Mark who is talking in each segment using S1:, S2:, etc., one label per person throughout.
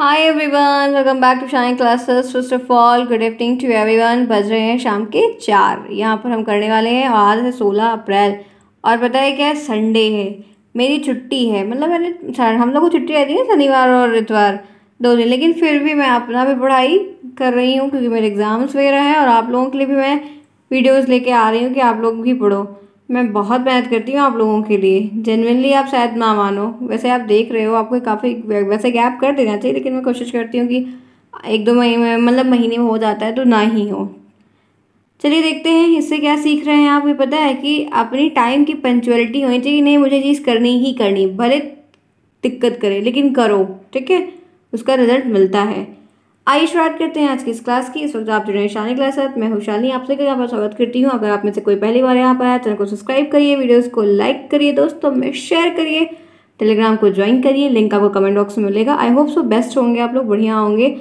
S1: hi everyone welcome back to Shine classes first of all good evening to everyone बज रहे हैं शाम के चार यहाँ पर हम करने वाले हैं आज है सोलह अप्रैल और पता है क्या संडे है मेरी छुट्टी है मतलब मैंने हम लोग को छुट्टी रहती है शनिवार और इतवार दो दिन लेकिन फिर भी मैं अपना भी पढ़ाई कर रही हूँ क्योंकि मेरे एग्ज़ाम्स वगैरह हैं और आप लोगों के लिए भी मैं वीडियोज़ लेके आ रही हूँ कि आप लोग भी पढ़ो मैं बहुत मेहनत करती हूँ आप लोगों के लिए जेनविनली आप शायद ना मानो वैसे आप देख रहे हो आपको काफ़ी वैसे गैप कर देना चाहिए लेकिन मैं कोशिश करती हूँ कि एक दो महीने मतलब महीने में हो जाता है तो ना ही हो चलिए देखते हैं इससे क्या सीख रहे हैं आप ये पता है कि अपनी टाइम की पंचुअलिटी होनी चाहिए नहीं मुझे चीज़ करनी ही करनी भले दिक्कत करे लेकिन करो ठीक है उसका रिजल्ट मिलता है आइए शुरुआत करते हैं आज की इस क्लास की इस वक्त आप जुड़े शानी क्लास है मैं हुशाली आप सभी का यहाँ पर स्वागत करती हूँ अगर आप में से कोई पहली बार यहाँ पर आया चैनल को सब्सक्राइब करिए वीडियोस को लाइक करिए दोस्तों में शेयर करिए टेलीग्राम को ज्वाइन करिए लिंक आपको कमेंट बॉक्स में मिलेगा आई होप सो बेस्ट होंगे आप लोग बढ़िया होंगे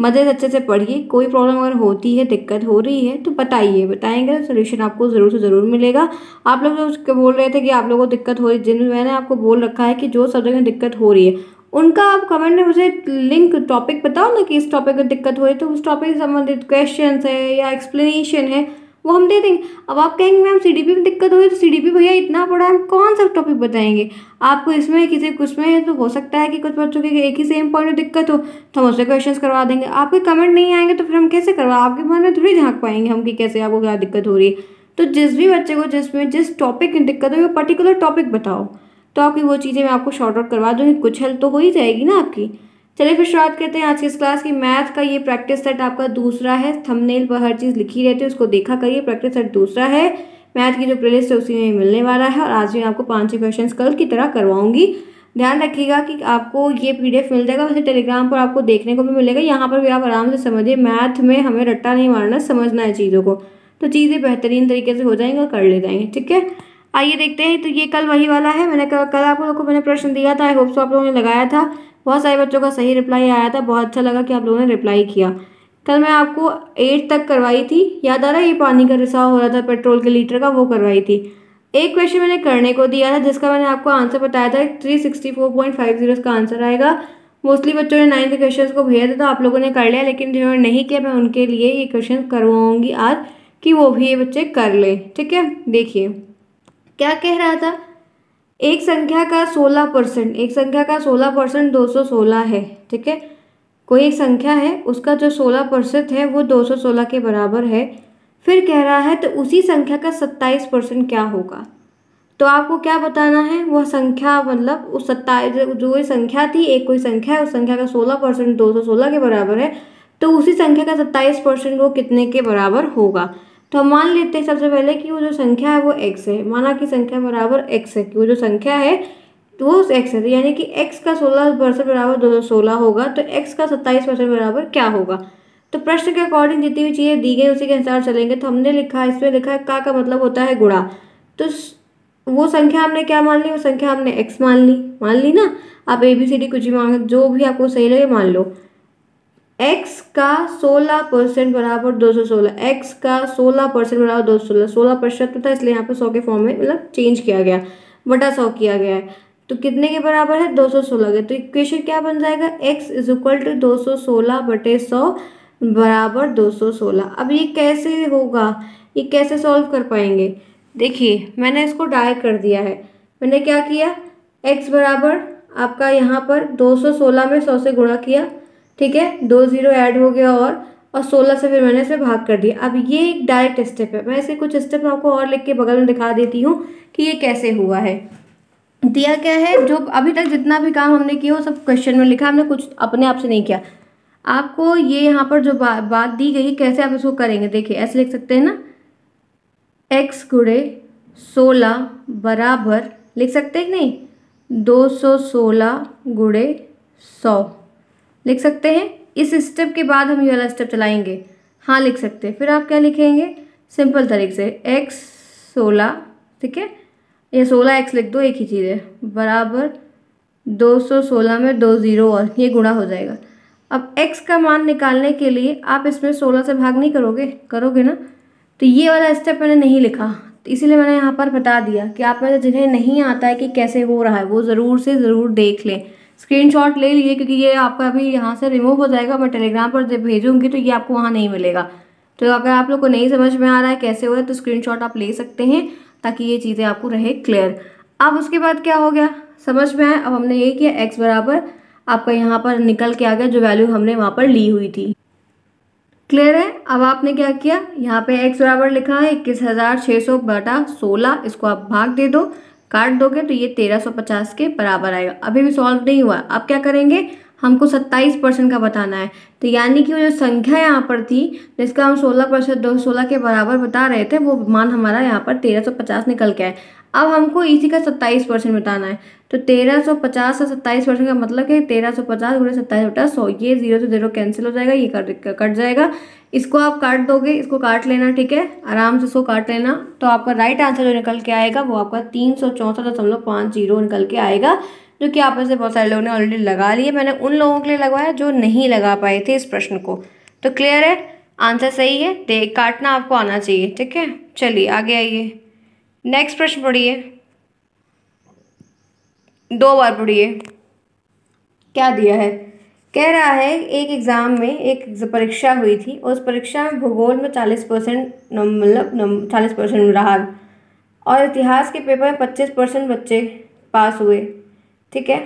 S1: मजे से अच्छे से पढ़िए कोई प्रॉब्लम अगर होती है दिक्कत हो रही है तो बताइए बताएंगे सोल्यूशन तो आपको ज़रूर से ज़रूर मिलेगा आप लोग जो बोल रहे थे कि आप लोगों को दिक्कत हो रही जिन मैंने आपको बोल रखा है कि जो सब्जेक्ट में दिक्कत हो रही है उनका आप कमेंट में मुझे लिंक टॉपिक बताओ ना कि इस टॉपिक में दिक्कत हो रही तो उस टॉपिक से संबंधित क्वेश्चन है या एक्सप्लेनेशन है वो हम दे देंगे अब आप कहेंगे मैम सी में दिक्कत हुई तो सी भैया इतना पड़ा हम कौन सा टॉपिक बताएंगे आपको इसमें किसी कुछ में है तो हो सकता है कि कुछ बच्चों के एक ही सेम पॉइंट में दिक्कत हो तो हम उससे क्वेश्चन करवा देंगे आपके कमेंट नहीं आएंगे तो फिर हम कैसे करवा आपके मन में थोड़ी झाँक पाएंगे हम कि कैसे आपको क्या दिक्कत हो रही है तो जिस भी बच्चे को जिसमें जिस टॉपिक में दिक्कत हो वो पर्टिकुलर टॉपिक बताओ तो आपकी वो चीज़ें मैं आपको शॉर्ट आउट करवा दूँगी कुछ हल तो हो ही जाएगी ना आपकी चलिए फिर शुरुआत करते हैं आज की इस क्लास की मैथ का ये प्रैक्टिस सेट आपका दूसरा है थंबनेल पर हर चीज़ लिखी रहती है उसको देखा करिए प्रैक्टिस सेट दूसरा है मैथ की जो प्लेलिस्ट है उसी में मिलने वाला है और आज मैं आपको पाँच ही क्वेश्चन कल की तरह करवाऊंगी ध्यान रखिएगा कि आपको ये पीडीएफ मिल जाएगा वैसे टेलीग्राम पर आपको देखने को भी मिलेगा यहाँ पर भी आप आराम से समझिए मैथ में हमें रट्टा नहीं मारना समझना है चीज़ों को तो चीज़ें बेहतरीन तरीके से हो जाएंगी और कर ले जाएंगे ठीक है आइए देखते हैं तो ये कल वही वाला है मैंने कल, कल आप लोगों को मैंने प्रश्न दिया था आई होप सो आप लोगों ने लगाया था बहुत सारे बच्चों का सही रिप्लाई आया था बहुत अच्छा लगा कि आप लोगों ने रिप्लाई किया कल मैं आपको एट तक करवाई थी याद आ रहा है ये पानी का रिसाव हो रहा था पेट्रोल के लीटर का वो करवाई थी एक क्वेश्चन मैंने करने को दिया था जिसका मैंने आपको आंसर बताया था three sixty four point five zero का आंसर आएगा मोस्टली बच्चों ने नाइन्थ क्वेश्चन को भेजा था तो आप लोगों ने कर लिया लेकिन जिन्होंने नहीं किया मैं उनके लिए ये क्वेश्चन करवाऊँगी आज कि वो भी ये बच्चे कर लें ठीक है देखिए क्या कह रहा था एक संख्या का सोलह परसेंट एक संख्या का सोलह परसेंट दो सौ सोलह है ठीक है कोई एक संख्या है उसका जो सोलह परसेंट है वो दो सौ सोलह के बराबर है फिर कह रहा है तो उसी संख्या का सत्ताईस परसेंट क्या होगा तो आपको क्या बताना है वह संख्या मतलब उस सत्ताईस जो ये संख्या थी एक कोई संख्या है उस संख्या का सोलह परसेंट दो सौ सोलह के बराबर है तो उसी संख्या का सत्ताईस परसेंट वो कितने के बराबर होगा तो हम मान लेते हैं सबसे पहले कि वो जो संख्या है वो एक्स है माना कि संख्या बराबर एक्स है कि वो जो संख्या है तो वो एक्स है तो यानी कि एक्स का सोलह परसेंट बराबर दो सौ सोलह होगा तो एक्स का सत्ताईस परसेंट बराबर क्या होगा तो प्रश्न के अकॉर्डिंग जितनी भी चीज़ें दी गई उसी के अनुसार चलेंगे तो हमने लिखा इसमें लिखा है का का मतलब होता है गुणा तो वो संख्या हमने क्या मान ली वो संख्या हमने एक्स मान ली मान ली ना आप ए बी सी डी कुछ भी मांगे जो भी आपको सही लगे मान लो एक्स का सोलह परसेंट बराबर दो सौ सोलह एक्स का सोलह परसेंट बराबर दो सौ सोलह सोलह परसेंट तो था इसलिए यहाँ पे सौ के फॉर्म में मतलब चेंज किया गया बटा सौ किया गया है तो कितने के बराबर है दो सौ सोलह के तो इक्वेशन क्या बन जाएगा एक्स इज इक्वल टू दो सौ सोलह बटे सौ बराबर दो सौ सोलह अब ये कैसे होगा ये कैसे सॉल्व कर पाएंगे देखिए मैंने इसको डाय कर दिया है मैंने क्या किया एक्स बराबर आपका यहाँ पर दो सौ सोलह में सौ से गुणा किया ठीक है दो ज़ीरो ऐड हो गया और और सोलह से फिर मैंने इसे भाग कर दिया अब ये एक डायरेक्ट स्टेप है मैं इसे कुछ स्टेप आपको और लिख के बगल में दिखा देती हूँ कि ये कैसे हुआ है दिया क्या है जो अभी तक जितना भी काम हमने किया वो सब क्वेश्चन में लिखा हमने कुछ अपने आप से नहीं किया आपको ये यहाँ पर जो बा, बात दी गई कैसे आप इसको करेंगे देखिए ऐसे लिख सकते हैं ना एक्स गुड़े सोलह बराबर लिख सकते हैं कि नहीं दो सौ सोलह गुड़े सौ लिख सकते हैं इस स्टेप के बाद हम ये वाला स्टेप चलाएंगे हाँ लिख सकते हैं फिर आप क्या लिखेंगे सिंपल तरीके से एक्स सोलह ठीक है या सोलह एक्स लिख दो एक ही चीज़ है बराबर दो सौ सोलह में दो ज़ीरो और ये गुणा हो जाएगा अब x का मान निकालने के लिए आप इसमें सोलह से भाग नहीं करोगे करोगे ना तो ये वाला स्टेप मैंने नहीं लिखा तो इसीलिए मैंने यहाँ पर बता दिया कि आप में जिन्हें नहीं आता है कि कैसे हो रहा है वो ज़रूर से ज़रूर देख लें स्क्रीनशॉट ले लिए क्योंकि ये आपका अभी यहाँ से रिमूव हो जाएगा मैं टेलीग्राम पर जब भेजूँगी तो ये आपको वहाँ नहीं मिलेगा तो अगर आप लोग को नहीं समझ में आ रहा है कैसे हो रहा है तो शॉट आप ले सकते हैं ताकि ये चीज़ें आपको रहे क्लियर अब उसके बाद क्या हो गया समझ में आया अब हमने ये किया एक्स बराबर आपका यहाँ पर निकल के आ गया जो वैल्यू हमने वहाँ पर ली हुई थी क्लियर है अब आपने क्या किया यहाँ पे एक्स बराबर लिखा है इक्कीस हज़ार छः सौ बटा सोलह इसको आप भाग दे दो काट दोगे तो ये तेरह सौ पचास के बराबर आएगा अभी भी सॉल्व नहीं हुआ अब क्या करेंगे हमको सत्ताईस परसेंट का बताना है तो यानी कि वो जो संख्या यहाँ पर थी जिसका हम सोलह परसेंट दो सोलह के बराबर बता रहे थे वो मान हमारा यहाँ पर तेरह सौ पचास निकल के आए अब हमको इसी का सत्ताईस परसेंट बताना है तो 1350 से सत्ताईस परसेंट का मतलब है 1350 सौ पचास गुड़े सत्ताईस बटा सौ ये जीरो से जीरो कैंसिल हो जाएगा ये कट जाएगा इसको आप काट दोगे इसको काट लेना ठीक है आराम से इसको काट लेना तो आपका राइट आंसर जो निकल के आएगा वो आपका तीन सौ चौंसठ दशमलव पाँच जीरो निकल के आएगा जो कि आप में बहुत सारे लोगों ने ऑलरेडी लगा लिए मैंने उन लोगों के लिए लगवाया जो नहीं लगा पाए थे इस प्रश्न को तो क्लियर है आंसर सही है देख काटना आपको आना चाहिए ठीक है चलिए आगे आइए नेक्स्ट प्रश्न पढ़िए दो बार पढ़िए क्या दिया है कह रहा है एक एग्ज़ाम में एक परीक्षा हुई थी उस परीक्षा में भूगोल में चालीस परसेंट मतलब चालीस परसेंट रहा और इतिहास के पेपर में पच्चीस परसेंट बच्चे पास हुए ठीक है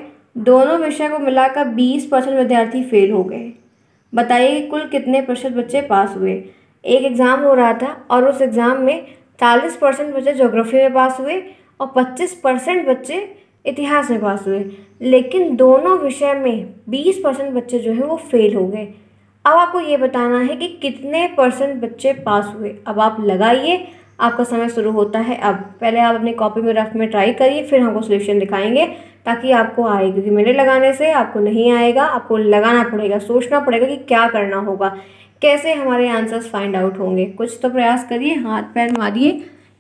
S1: दोनों विषय को मिलाकर बीस परसेंट विद्यार्थी फेल हो गए बताइए कि कुल कितने प्रतिशत बच्चे पास हुए एक एग्ज़ाम हो रहा था और उस एग्ज़ाम में चालीस परसेंट बच्चे जोग्राफी में पास हुए और पच्चीस परसेंट बच्चे इतिहास में पास हुए लेकिन दोनों विषय में बीस परसेंट बच्चे जो हैं वो फेल हो गए अब आपको ये बताना है कि कितने परसेंट बच्चे पास हुए अब आप लगाइए आपका समय शुरू होता है अब पहले आप अपनी कॉपी में रफ में ट्राई करिए फिर हमको सोल्यूशन दिखाएंगे ताकि आपको आए क्योंकि मेरे लगाने से आपको नहीं आएगा आपको लगाना पड़ेगा सोचना पड़ेगा कि क्या करना होगा कैसे हमारे आंसर्स फाइंड आउट होंगे कुछ तो प्रयास करिए हाथ पैर मारिए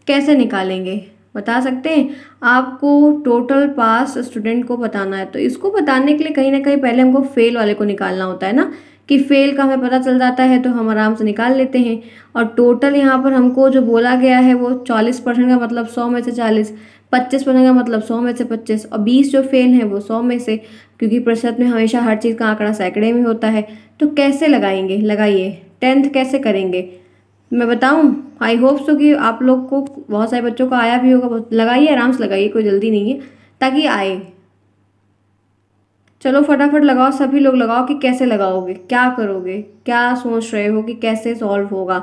S1: कैसे निकालेंगे बता सकते हैं आपको टोटल पास स्टूडेंट को बताना है तो इसको बताने के लिए कहीं ना कहीं पहले हमको फेल वाले को निकालना होता है ना कि फेल का हमें पता चल जाता है तो हम आराम से निकाल लेते हैं और टोटल यहाँ पर हमको जो बोला गया है वो चालीस परसेंट का मतलब सौ में से चालीस पच्चीस परसेंट का मतलब सौ में से पच्चीस और बीस जो फेल हैं वो सौ में से क्योंकि प्रतिशत में हमेशा हर चीज़ का आंकड़ा सैकड़े में होता है तो कैसे लगाएंगे लगाइए टेंथ कैसे करेंगे मैं बताऊं आई होप सो कि आप लोग को बहुत सारे बच्चों को आया भी होगा लगाइए आराम से लगाइए कोई जल्दी नहीं है ताकि आए चलो फटाफट लगाओ सभी लोग लगाओ कि कैसे लगाओगे क्या करोगे क्या सोच रहे हो कि कैसे सॉल्व होगा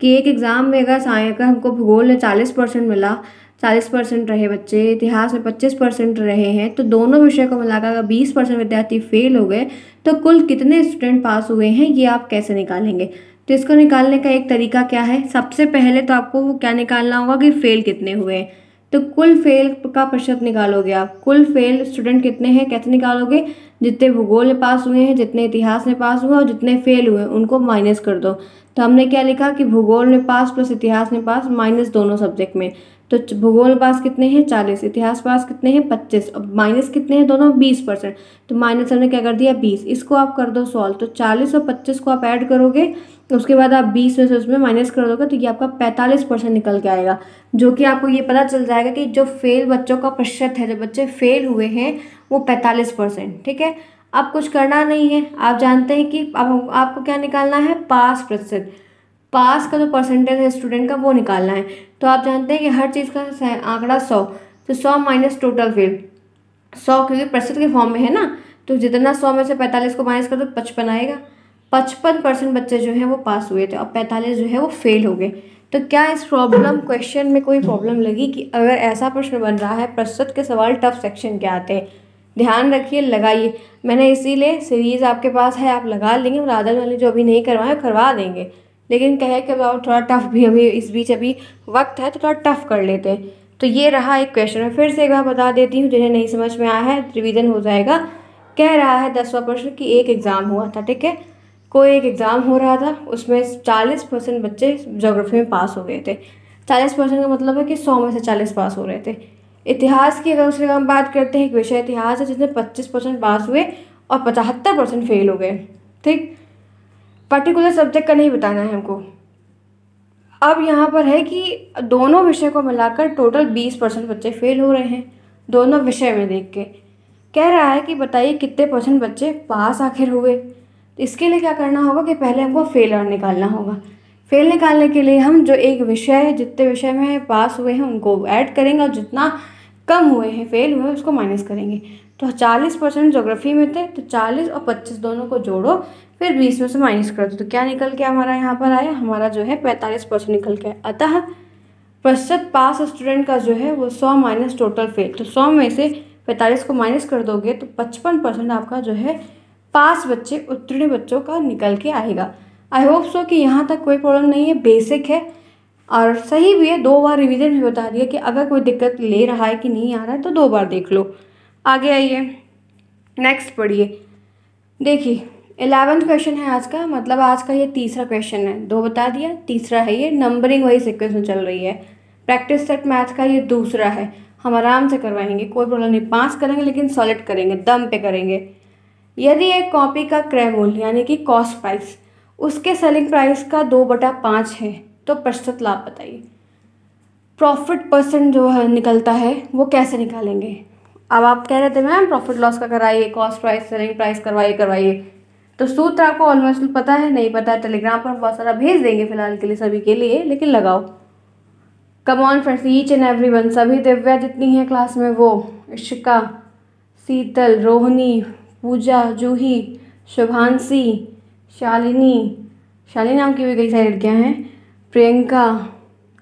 S1: कि एक एग्ज़ाम में अगर साइंस का हमको भूगोल में चालीस परसेंट मिला चालीस परसेंट रहे बच्चे इतिहास में पच्चीस परसेंट रहे हैं तो दोनों विषय को मिलाकर अगर बीस परसेंट विद्यार्थी फेल हो गए तो कुल कितने स्टूडेंट पास हुए हैं ये आप कैसे निकालेंगे तो इसको निकालने का एक तरीका क्या है सबसे पहले तो आपको वो क्या निकालना होगा कि फ़ेल कितने हुए हैं तो कुल फेल का प्रतिशत निकालोगे आप कुल फेल स्टूडेंट कितने हैं कैसे निकालोगे जितने भूगोल में पास हुए हैं जितने इतिहास में पास हुए और जितने फेल हुए उनको माइनस कर दो तो हमने क्या लिखा कि भूगोल में पास प्लस इतिहास में पास माइनस दोनों सब्जेक्ट में तो भूगोल में पास कितने हैं चालीस इतिहास पास कितने हैं पच्चीस और माइनस कितने हैं दोनों बीस परसेंट तो माइनस हमने क्या कर दिया बीस इसको आप कर दो सॉल्व तो चालीस और पच्चीस को आप ऐड करोगे तो उसके बाद आप बीस में से उसमें माइनस कर दोगे तो ये आपका पैंतालीस परसेंट निकल के आएगा जो कि आपको ये पता चल जाएगा कि जो फेल बच्चों का प्रतिशत है जो बच्चे फेल हुए हैं वो पैंतालीस परसेंट ठीक है अब कुछ करना नहीं है आप जानते हैं कि अब आपको क्या निकालना है पास प्रतिशत पास का जो परसेंटेज है स्टूडेंट का वो निकालना है तो आप जानते हैं कि हर चीज़ का आंकड़ा सौ तो सौ माइनस टोटल फेल सौ क्योंकि प्रतिशत के फॉर्म में है ना तो जितना सौ में से पैंतालीस को माइनस कर दो तो पचपन आएगा पचपन परसेंट बच्चे जो है वो पास हुए थे और पैंतालीस जो है वो फेल हो गए तो क्या इस प्रॉब्लम क्वेश्चन में कोई प्रॉब्लम लगी कि अगर ऐसा प्रश्न बन रहा है प्रस्तुत के सवाल टफ सेक्शन के आते हैं ध्यान रखिए लगाइए मैंने इसीलिए सीरीज़ आपके पास है आप लगा लेंगे और आदल वाले जो अभी नहीं करवाए करवा देंगे लेकिन कहे कि अब थोड़ा टफ भी अभी इस बीच अभी वक्त है तो थोड़ा टफ कर लेते हैं तो ये रहा एक क्वेश्चन मैं फिर से एक बार बता देती हूँ जिन्हें नहीं समझ में आया है रिविज़न हो जाएगा कह रहा है दसवा प्रश्न कि एक एग्ज़ाम हुआ था ठीक है कोई एक एग्ज़ाम हो रहा था उसमें चालीस परसेंट बच्चे जोग्राफी में पास हो गए थे चालीस परसेंट का मतलब है कि सौ में से चालीस पास हो रहे थे इतिहास की अगर उसके हम बात करते हैं एक विषय इतिहास है जिसमें पच्चीस परसेंट पास हुए और पचहत्तर परसेंट फेल हो गए ठीक पर्टिकुलर सब्जेक्ट का नहीं बताना है हमको अब यहाँ पर है कि दोनों विषय को मिलाकर टोटल बीस परसेंट बच्चे फेल हो रहे हैं दोनों विषय में देख के कह रहा है कि बताइए कितने परसेंट बच्चे पास आखिर हुए तो इसके लिए क्या करना होगा कि पहले हमको फेल और निकालना होगा फेल निकालने के लिए हम जो एक विषय जितने विषय में पास हुए हैं उनको ऐड करेंगे और जितना कम हुए हैं फेल हुए उसको माइनस करेंगे तो चालीस परसेंट जोग्राफी में थे तो चालीस और पच्चीस दोनों को जोड़ो फिर बीस में से माइनस कर दो तो क्या निकल के हमारा यहाँ पर आया हमारा जो है पैंतालीस परसेंट निकल के अतः प्रतिशत पास स्टूडेंट का जो है वो सौ माइनस टोटल फेल तो सौ में से पैंतालीस को माइनस कर दोगे तो पचपन परसेंट आपका जो है पास बच्चे उत्तीर्ण बच्चों का निकल के आएगा आई होप सो कि यहाँ तक कोई प्रॉब्लम नहीं है बेसिक है और सही भी है दो बार रिवीजन भी बता दिया कि अगर कोई दिक्कत ले रहा है कि नहीं आ रहा है तो दो बार देख लो आगे आइए नेक्स्ट पढ़िए देखिए एलेवंथ क्वेश्चन है आज का मतलब आज का ये तीसरा क्वेश्चन है दो बता दिया तीसरा है ये नंबरिंग वही सिक्वेंस में चल रही है प्रैक्टिस सेट मैथ का ये दूसरा है हम आराम से करवाएंगे कोई प्रॉब्लम नहीं पास करेंगे लेकिन सॉलिड करेंगे दम पे करेंगे यदि एक कॉपी का क्रय मूल्य यानी कि कॉस्ट प्राइस उसके सेलिंग प्राइस का दो बटा पाँच है तो प्रतिशत लाभ बताइए प्रॉफिट परसेंट जो है निकलता है वो कैसे निकालेंगे अब आप कह रहे थे मैम प्रॉफिट लॉस का कराइए कॉस्ट प्राइस सेलिंग प्राइस करवाइए करवाइए तो सूत्र आपको ऑलमोस्ट पता है नहीं पता है टेलीग्राम पर बहुत सारा भेज देंगे फिलहाल के लिए सभी के लिए लेकिन लगाओ come on friends each and every one सभी दिव्या जितनी है क्लास में वो इशिका शीतल रोहिणी पूजा जूही शुभांशी शालिनी शालिनी नाम की भी कई सारी लड़कियाँ हैं प्रियंका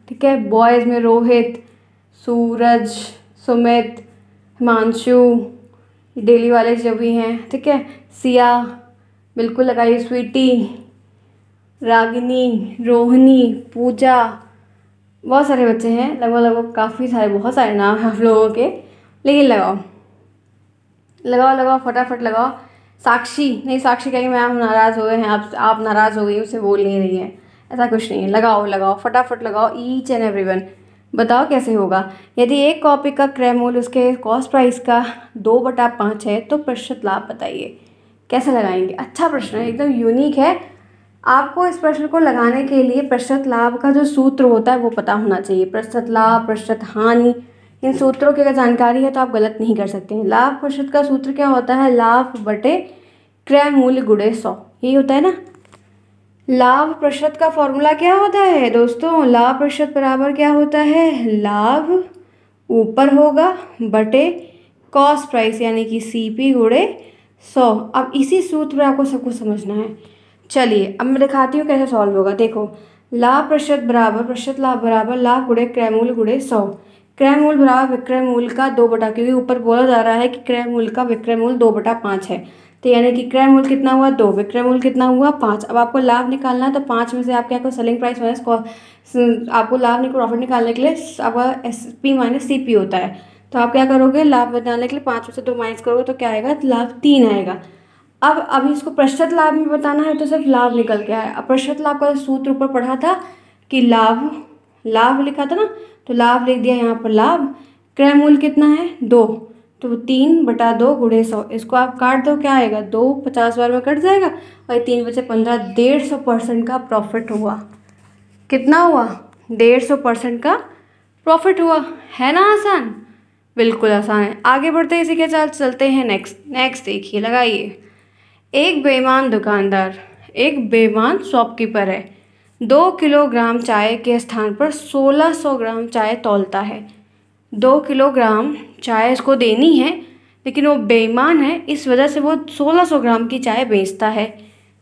S1: ठीक है बॉयज़ में रोहित सूरज सुमित हिमांशु डेली वाले जो भी हैं ठीक है सिया बिल्कुल लगाइए स्वीटी रागिनी रोहिणी पूजा बहुत सारे बच्चे हैं लगभग लगभग काफ़ी सारे बहुत सारे नाम हैं आप लोगों के लेकिन लगाओ लगाओ लगाओ फटाफट लगाओ साक्षी नहीं साक्षी कहेंगे मैम नाराज़ हो गए हैं आप आप नाराज़ हो गई उसे बोल नहीं रही है ऐसा कुछ नहीं है लगाओ लगाओ फटाफट लगाओ ईच एंड एवरी वन बताओ कैसे होगा यदि एक कॉपी का क्रेमोल उसके कॉस्ट प्राइस का दो बटा पाँच है तो प्रतिशत लाभ बताइए कैसे लगाएंगे अच्छा प्रश्न है एकदम यूनिक है आपको इस प्रश्न को लगाने के लिए प्रतिशत लाभ का जो सूत्र होता है वो पता होना चाहिए प्रतिशत लाभ प्रतिशत हानि इन सूत्रों की अगर जानकारी है तो आप गलत नहीं कर सकते हैं लाभ प्रतिशत का सूत्र क्या होता है लाभ बटे क्रय मूल्य गुड़े सौ यही होता है ना लाभ प्रतिशत का फॉर्मूला क्या होता है दोस्तों लाभ प्रतिशत बराबर क्या होता है लाभ ऊपर होगा बटे कॉस्ट प्राइस यानी कि सी पी गुड़े सौ अब इसी सूत्र पर आपको सब कुछ समझना है चलिए अब मैं दिखाती हूँ कैसे सॉल्व होगा देखो लाभ प्रतिशत बराबर प्रतिशत लाभ बराबर लाभ गुड़े क्रैमूल गुड़े सौ क्रय मूल बराबर विक्रय मूल का दो बटा क्योंकि ऊपर बोला जा रहा है कि क्रय मूल का विक्रय मूल दो बटा पाँच है तो यानी कि क्रय मूल्य कितना हुआ दो विक्रय मूल कितना हुआ पाँच अब आपको लाभ निकालना है तो पाँच में से आप क्या करो सेलिंग प्राइस माइनस आपको लाभ प्रॉफिट निकालने के लिए आपका S P minus C P होता है तो आप क्या करोगे लाभ बताने के लिए पाँच में से दो माइनस करोगे तो क्या आएगा लाभ तीन आएगा अब अभी इसको प्रतिशत लाभ में बताना है तो सिर्फ लाभ निकल के आया अब प्रतिशत लाभ का सूत्र ऊपर पढ़ा था कि लाभ लाभ लिखा था ना तो लाभ लिख दिया यहाँ पर लाभ क्रय मूल्य कितना है दो तो तीन बटा दो गुड़े सौ इसको आप काट दो क्या आएगा दो पचास बार में कट जाएगा और तीन बचे पंद्रह डेढ़ सौ परसेंट का प्रॉफिट हुआ कितना हुआ डेढ़ सौ परसेंट का प्रॉफिट हुआ है ना आसान बिल्कुल आसान है आगे बढ़ते इसी के साथ चलते हैं नेक्स्ट नेक्स्ट देखिए लगाइए एक बेईमान दुकानदार एक बेईमान शॉपकीपर है दो किलोग्राम चाय के स्थान पर 1600 ग्राम चाय तोलता है दो किलोग्राम चाय इसको देनी है लेकिन वो बेईमान है इस वजह से वो 1600 ग्राम की चाय बेचता है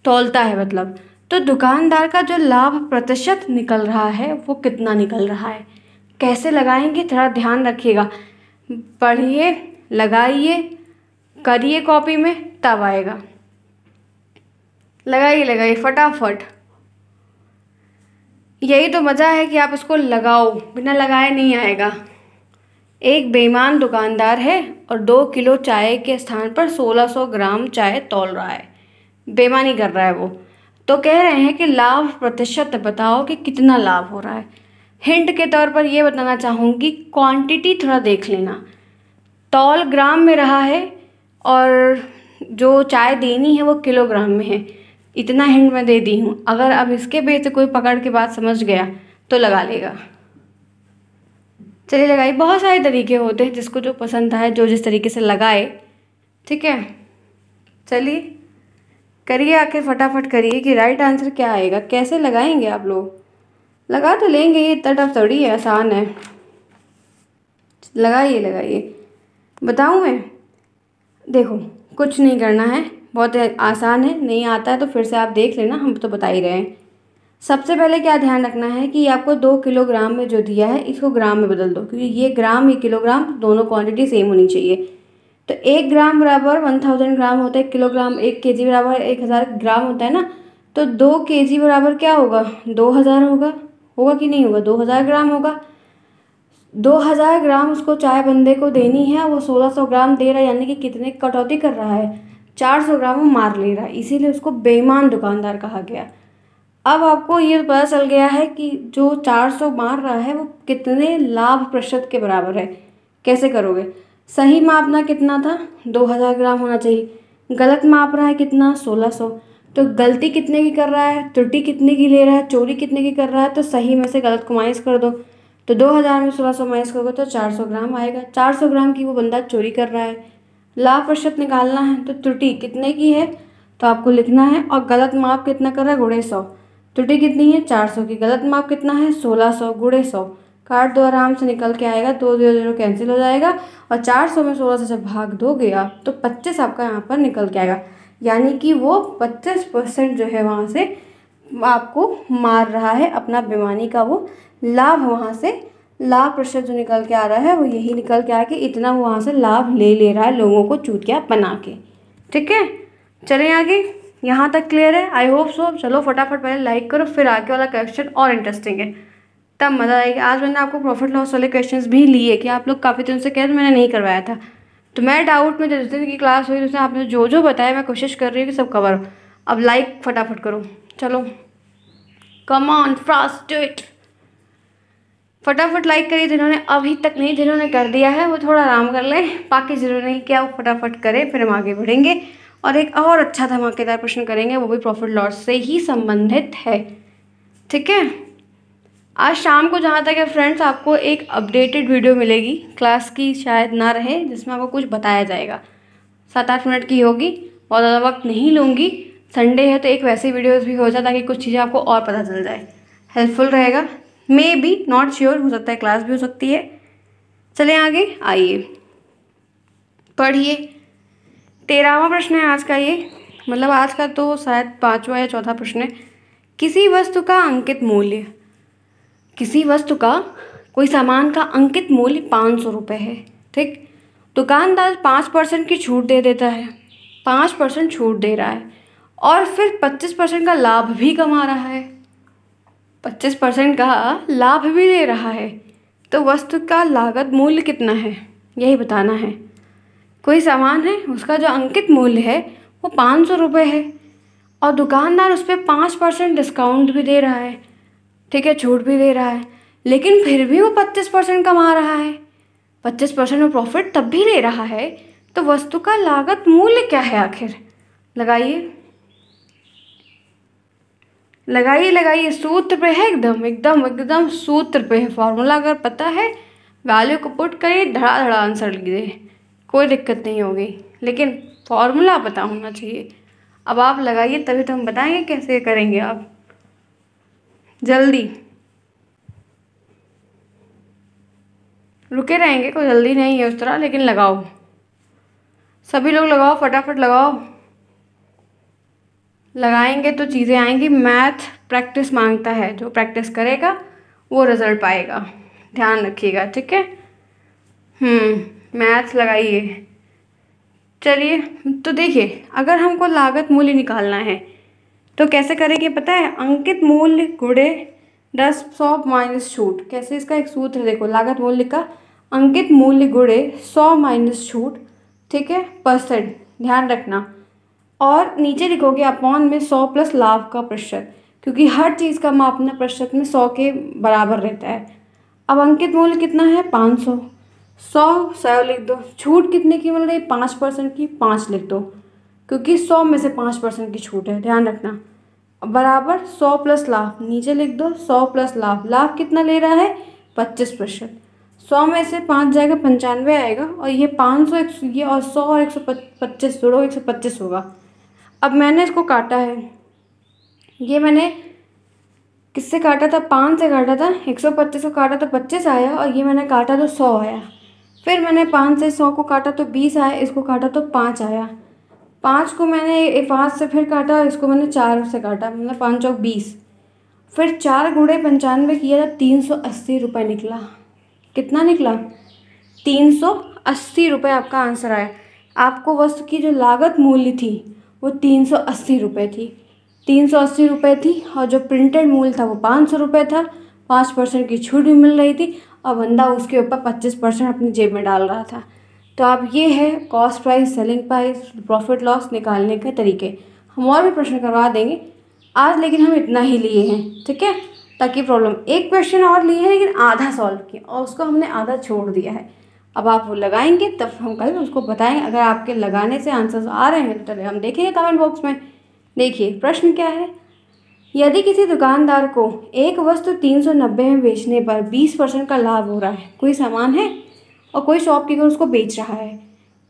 S1: तोलता है मतलब तो दुकानदार का जो लाभ प्रतिशत निकल रहा है वो कितना निकल रहा है कैसे लगाएंगे थोड़ा ध्यान रखिएगा पढ़िए लगाइए करिए कॉपी में तब आएगा लगाइए लगाइए फटाफट यही तो मज़ा है कि आप इसको लगाओ बिना लगाए नहीं आएगा एक बेईमान दुकानदार है और दो किलो चाय के स्थान पर 1600 ग्राम चाय तोल रहा है बेईमानी कर रहा है वो तो कह रहे हैं कि लाभ प्रतिशत बताओ कि कितना लाभ हो रहा है हिंट के तौर पर ये बताना चाहूँगी क्वांटिटी थोड़ा देख लेना तौल ग्राम में रहा है और जो चाय देनी है वो किलोग्राम में है इतना हिंट मैं दे दी हूँ अगर अब इसके बेच कोई पकड़ के बात समझ गया तो लगा लेगा चलिए लगाइए बहुत सारे तरीके होते हैं जिसको जो पसंद आए जो जिस तरीके से लगाए ठीक है चलिए करिए आखिर फटाफट करिए कि राइट आंसर क्या आएगा कैसे लगाएंगे आप लोग लगा तो लेंगे ये इतना टफ थोड़ी है आसान है लगाइए लगाइए बताऊँ मैं देखो कुछ नहीं करना है बहुत आसान है नहीं आता है तो फिर से आप देख लेना हम तो बता ही रहे हैं सबसे पहले क्या ध्यान रखना है कि आपको दो किलोग्राम में जो दिया है इसको ग्राम में बदल दो क्योंकि ये ग्राम ये किलोग्राम दोनों क्वांटिटी सेम होनी चाहिए तो एक ग्राम बराबर वन थाउजेंड ग्राम होता है किलोग्राम एक के जी बराबर एक हज़ार ग्राम होता है ना तो दो के जी बराबर क्या होगा दो हज़ार होगा होगा कि नहीं होगा दो हज़ार ग्राम होगा दो हज़ार ग्राम उसको चाय बंदे को देनी है वो सोलह सौ ग्राम दे रहा है यानी कि कितने कटौती कर रहा है चार सौ ग्राम वो मार ले रहा है इसीलिए उसको बेईमान दुकानदार कहा गया अब आपको ये पता चल गया है कि जो चार सौ मार रहा है वो कितने लाभ प्रतिशत के बराबर है कैसे करोगे सही मापना कितना था दो हज़ार ग्राम होना चाहिए गलत माप रहा है कितना सोलह सौ तो गलती कितने की कर रहा है त्रुटि कितने की ले रहा है चोरी कितने की कर रहा है तो सही में से गलत को माइनस कर दो तो दो हज़ार में सोलह सौ माइनस करोगे तो चार सौ ग्राम आएगा चार सौ ग्राम की वो बंदा चोरी कर रहा है लाभ प्रतिशत निकालना है तो त्रुटि कितने की है तो आपको लिखना है और गलत माप कितना कर रहा है गुड़े सौ त्रुटि कितनी है चार सौ की गलत माप कितना है सोलह सौ गुड़े सौ काट दो आराम से निकल के आएगा दो जीरो जीरो कैंसिल हो जाएगा और चार सौ में सोलह से जब भाग दो गया तो पच्चीस आपका यहाँ पर निकल के आएगा यानी कि वो पच्चीस परसेंट जो है वहाँ से आपको मार रहा है अपना बेमानी का वो लाभ वहाँ से लाभ प्रश्न जो निकल के आ रहा है वो यही निकल के आ कि इतना वो वहाँ से लाभ ले ले रहा है लोगों को चूतिया बना के ठीक है चलें आगे यहाँ तक क्लियर है आई होप सो चलो फटाफट पहले लाइक करो फिर आगे वाला क्वेश्चन और इंटरेस्टिंग है तब मज़ा आएगा आज मैंने आपको प्रॉफिट लॉस वाले क्वेश्चंस भी लिए कि आप लोग काफ़ी दिन से कह रहे मैंने नहीं करवाया था तो मैं डाउट में जिस दिन की क्लास हुई उसने आपने जो जो बताया मैं कोशिश कर रही हूँ कि सब कवर अब लाइक फटाफट करो चलो कम ऑन फास्ट इट फटाफट लाइक करिए जिन्होंने अभी तक नहीं जिन्होंने कर दिया है वो थोड़ा आराम कर लें बाकी जिन्होंने किया वो फटाफट करें फिर हम आगे बढ़ेंगे और एक और अच्छा धमाकेदार प्रश्न करेंगे वो भी प्रॉफिट लॉस से ही संबंधित है ठीक है आज शाम को जहाँ तक है फ्रेंड्स आपको एक अपडेटेड वीडियो मिलेगी क्लास की शायद ना रहे जिसमें आपको कुछ बताया जाएगा सात आठ मिनट की होगी बहुत ज़्यादा वक्त नहीं लूँगी संडे है तो एक वैसी वीडियोज़ भी हो जाए ताकि कुछ चीज़ें आपको और पता चल जाए हेल्पफुल रहेगा मे बी नॉट श्योर हो सकता है क्लास भी हो सकती है चले आगे आइए पढ़िए तेरहवा प्रश्न है आज का ये मतलब आज का तो शायद पाँचवा या चौथा प्रश्न है किसी वस्तु का अंकित मूल्य किसी वस्तु का कोई सामान का अंकित मूल्य पाँच सौ रुपये है ठीक दुकानदार पाँच परसेंट की छूट दे देता है पाँच परसेंट छूट दे रहा है और फिर पच्चीस परसेंट का लाभ भी कमा रहा है पच्चीस परसेंट का लाभ भी दे रहा है तो वस्तु का लागत मूल्य कितना है यही बताना है कोई सामान है उसका जो अंकित मूल्य है वो पाँच सौ रुपये है और दुकानदार उस पर पाँच परसेंट डिस्काउंट भी दे रहा है ठीक है छूट भी दे रहा है लेकिन फिर भी वो पच्चीस परसेंट कमा रहा है पच्चीस परसेंट में प्रॉफिट तब भी ले रहा है तो वस्तु का लागत मूल्य क्या है आखिर लगाइए लगाइए लगाइए सूत्र पे है एकदम एकदम एकदम सूत्र पे है फॉर्मूला अगर पता है वैल्यू को पुट करिए धड़ा धड़ा आंसर लीजिए कोई दिक्कत नहीं होगी लेकिन फॉर्मूला पता होना चाहिए अब आप लगाइए तभी तो हम बताएंगे कैसे करेंगे आप जल्दी रुके रहेंगे कोई जल्दी नहीं है उस तरह लेकिन लगाओ सभी लोग लगाओ फटाफट लगाओ लगाएंगे तो चीज़ें आएंगी मैथ प्रैक्टिस मांगता है जो प्रैक्टिस करेगा वो रिज़ल्ट पाएगा ध्यान रखिएगा ठीक है हम्म, मैथ लगाइए चलिए तो देखिए अगर हमको लागत मूल्य निकालना है तो कैसे करेंगे पता है अंकित मूल्य गुड़े दस सौ माइनस छूट कैसे इसका एक सूत्र देखो लागत मूल्य का अंकित मूल्य गुड़े सौ माइनस छूट ठीक है परसेंट ध्यान रखना और नीचे लिखोगे अपॉन में सौ प्लस लाभ का प्रतिशत क्योंकि हर चीज़ का मापना प्रतिशत में सौ के बराबर रहता है अब अंकित मूल्य कितना है पाँच सौ सौ सौ लिख दो छूट कितने की मिल रही है पाँच परसेंट की पाँच लिख दो क्योंकि सौ में से पाँच परसेंट की छूट है ध्यान रखना बराबर सौ प्लस लाभ नीचे लिख दो सौ प्लस लाभ लाभ कितना ले रहा है पच्चीस प्रतिशत सौ में से पाँच जाएगा पंचानवे आएगा और ये पाँच सौ एक ये और सौ और एक सौ पच्चीस जोड़ो एक सौ पच्चीस होगा अब मैंने इसको काटा है ये मैंने किससे काटा था पाँच से काटा था एक सौ पच्चीस को काटा तो पच्चीस आया और ये मैंने काटा तो सौ आया फिर मैंने पाँच से सौ को काटा तो बीस आया इसको काटा तो पाँच आया पाँच को मैंने पाँच से फिर काटा इसको मैंने चार से काटा मतलब पाँच चौक बीस फिर चार गुड़े पंचानवे किया था तो तीन सौ अस्सी रुपये निकला कितना निकला तीन सौ अस्सी रुपये आपका आंसर आया आपको वस्तु की जो लागत मूल्य थी वो तीन सौ अस्सी रुपये थी तीन सौ अस्सी रुपये थी और जो प्रिंटेड मूल था वो पाँच सौ रुपये था पाँच परसेंट की छूट भी मिल रही थी और बंदा उसके ऊपर पच्चीस परसेंट अपनी जेब में डाल रहा था तो आप ये है cost price selling price profit loss निकालने के तरीके हम और भी प्रश्न करवा देंगे आज लेकिन हम इतना ही लिए हैं ठीक है ताकि प्रॉब्लम एक क्वेश्चन और लिए हैं लेकिन आधा सॉल्व किया और उसको हमने आधा छोड़ दिया है अब आप वो लगाएंगे तब हम कल उसको बताएंगे अगर आपके लगाने से आंसर्स आ रहे हैं तो हम देखेंगे कमेंट बॉक्स में देखिए प्रश्न क्या है यदि किसी दुकानदार को एक वस्तु तीन सौ नब्बे में बेचने पर बीस परसेंट का लाभ हो रहा है कोई सामान है और कोई शॉपकीपर उसको बेच रहा है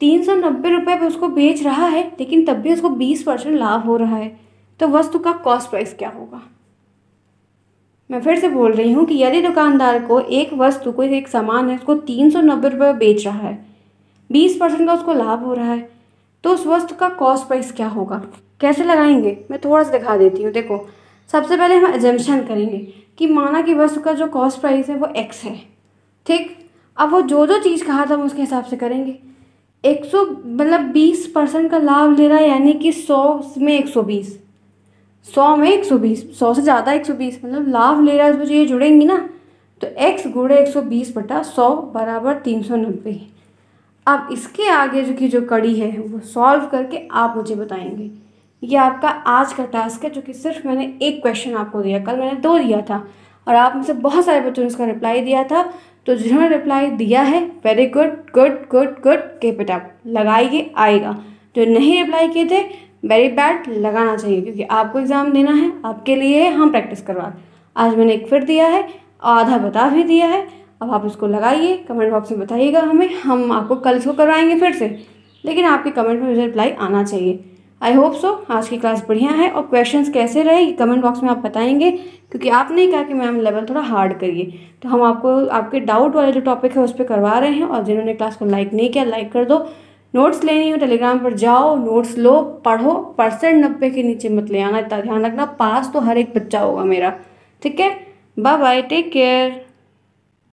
S1: तीन सौ नब्बे रुपये पर उसको बेच रहा है लेकिन तब भी उसको बीस परसेंट लाभ हो रहा है तो वस्तु का कॉस्ट प्राइस क्या होगा मैं फिर से बोल रही हूँ कि यदि दुकानदार को एक वस्तु कोई एक सामान है उसको तीन सौ नब्बे रुपये बेच रहा है बीस परसेंट का उसको लाभ हो रहा है तो उस वस्तु का कॉस्ट प्राइस क्या होगा कैसे लगाएंगे मैं थोड़ा सा दिखा देती हूँ देखो सबसे पहले हम एजम्पन करेंगे कि माना कि वस्तु का जो कॉस्ट प्राइस है वो एक्स है ठीक अब वो जो जो चीज़ कहा था हम उसके हिसाब से करेंगे एक सौ मतलब बीस परसेंट का लाभ ले रहा है यानी कि सौ में एक सौ बीस सौ में एक सौ बीस सौ से ज़्यादा एक सौ बीस मतलब लाभ ले रहा है जो ये जुड़ेंगी ना तो एक्स गुड़े एक सौ बीस बटा सौ बराबर तीन सौ नब्बे अब इसके आगे जो कि जो कड़ी है वो सॉल्व करके आप मुझे बताएंगे ये आपका आज का टास्क है जो कि सिर्फ मैंने एक क्वेश्चन आपको दिया कल मैंने दो दिया था और आप मुझे बहुत सारे बच्चों ने इसका रिप्लाई दिया था तो जिन्होंने रिप्लाई दिया है very good good good good के पेट लगाइए आएगा जो नहीं रिप्लाई किए थे वेरी बैड लगाना चाहिए क्योंकि आपको एग्ज़ाम देना है आपके लिए हम प्रैक्टिस करवा आज मैंने एक फिर दिया है आधा बता भी दिया है अब आप इसको लगाइए कमेंट बॉक्स में बताइएगा हमें हम आपको कल इसको करवाएंगे फिर से लेकिन आपके कमेंट में मुझे रिप्लाई आना चाहिए आई होप सो आज की क्लास बढ़िया है और क्वेश्चंस कैसे रहे ये कमेंट बॉक्स में आप बताएंगे क्योंकि आपने कहा कि मैम लेवल थोड़ा हार्ड करिए तो हम आपको आपके डाउट वाले जो टॉपिक है उस पर करवा रहे हैं और जिन्होंने क्लास को लाइक नहीं किया लाइक कर दो नोट्स लेनी हो टेलीग्राम पर जाओ नोट्स लो पढ़ो परसेंट नब्बे के नीचे मत ले आना इतना ध्यान रखना पास तो हर एक बच्चा होगा मेरा ठीक है बाय बाय टेक केयर